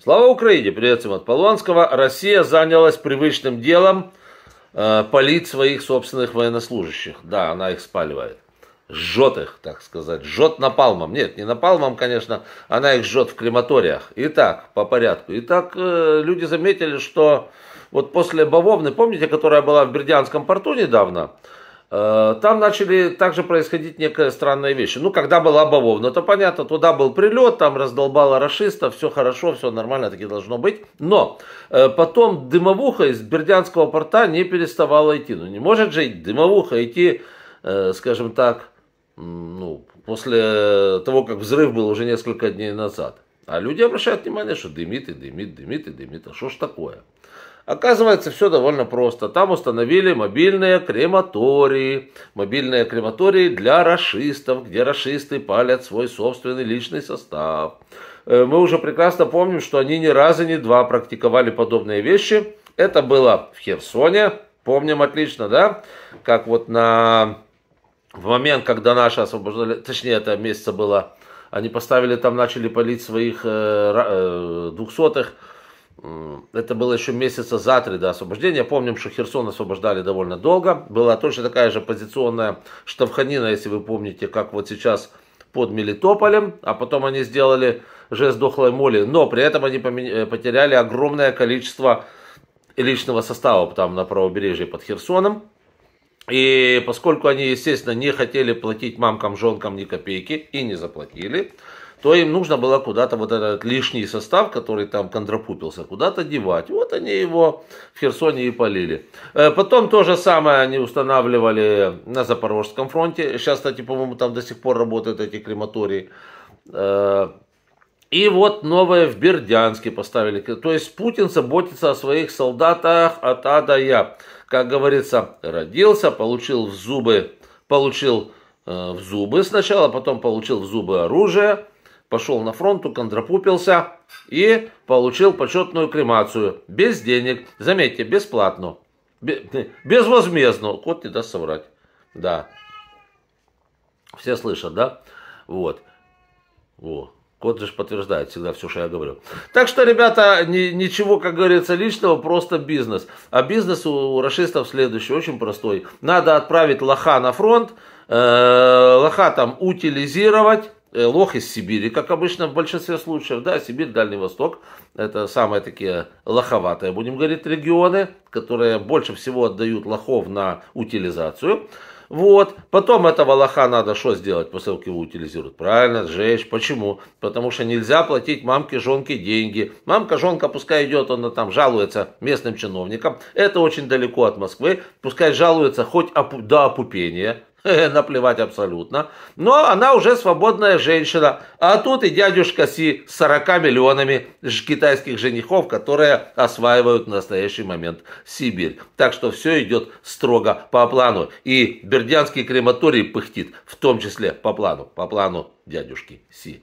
Слава Украине! Приветствуем от Полуанского. Россия занялась привычным делом э, палить своих собственных военнослужащих. Да, она их спаливает. Жжет их, так сказать. Жжет напалмом. Нет, не напалмом, конечно. Она их жжет в крематориях. Итак, по порядку. Итак, э, люди заметили, что вот после Бавовны, помните, которая была в Бердянском порту недавно, Э, там начали также происходить некая странная вещь. Ну, когда была бавовна, то понятно, туда был прилет, там раздолбало расистов, все хорошо, все нормально, таки должно быть. Но э, потом дымовуха из Бердянского порта не переставала идти. Ну, не может же дымовуха идти, э, скажем так, ну, после того, как взрыв был уже несколько дней назад. А люди обращают внимание, что дымит и дымит, дымит и дымит. А что ж такое? Оказывается, все довольно просто. Там установили мобильные крематории. Мобильные крематории для расистов, где расисты палят свой собственный личный состав. Э, мы уже прекрасно помним, что они ни разу, ни два практиковали подобные вещи. Это было в Херсоне, помним отлично, да? Как вот на... в момент, когда наши освобождали, точнее, это месяца было, они поставили там, начали палить своих э, э, двухсотых, э, э, Э, это было еще месяца за три до освобождения. Помним, что Херсон освобождали довольно долго. Была точно такая же позиционная штрафханина, если вы помните, как вот сейчас под Мелитополем. А потом они сделали жест дохлой моли. Но при этом они э, потеряли огромное количество личного состава там на правобережье под Херсоном. И поскольку они, естественно, не хотели платить мамкам, женкам ни копейки и не заплатили, то им нужно было куда-то вот этот лишний состав, который там контрапупился, куда-то девать. Вот они его в Херсоне и полили. Э, потом то же самое они устанавливали на Запорожском фронте. Сейчас, кстати, по-моему, там до сих пор работают эти крематории. Э, и вот новое в Бердянске поставили. То есть Путин заботится о своих солдатах от А до Я. Как говорится, родился, получил в зубы, получил э, в зубы сначала, потом получил в зубы оружие – пошел на фронт, укондрапупился и получил почетную кремацию. Без денег, заметьте, бесплатно. Безвозмездно. Кот не даст соврать. Да. Все слышат, да? Вот. Во. Кот же подтверждает всегда все, что я говорю. Так что, ребята, ни, ничего, как говорится, личного, просто бизнес. А бизнес у, у расистов следующий, очень простой. Надо отправить лоха на фронт, э, лоха там утилизировать, Э, лох из Сибири, как обычно в большинстве случаев, да, Сибирь, Дальний Восток, это самые такие лоховатые, будем говорить, регионы, которые больше всего отдают лохов на утилизацию. Вот, потом этого лоха надо что сделать, после того, как его утилизируют? Правильно, сжечь. Почему? Потому что нельзя платить мамке, жонке деньги. Мамка, жонка, пускай идет, она там жалуется местным чиновникам. Это очень далеко от Москвы. Пускай жалуется хоть до опупения, наплевать абсолютно. Но она уже свободная женщина. А тут и дядюшка Си с 40 миллионами китайских женихов, которые осваивают в настоящий момент Сибирь. Так что все идет строго по плану. И Бердянский крематорий пыхтит, в том числе по плану, по плану дядюшки Си.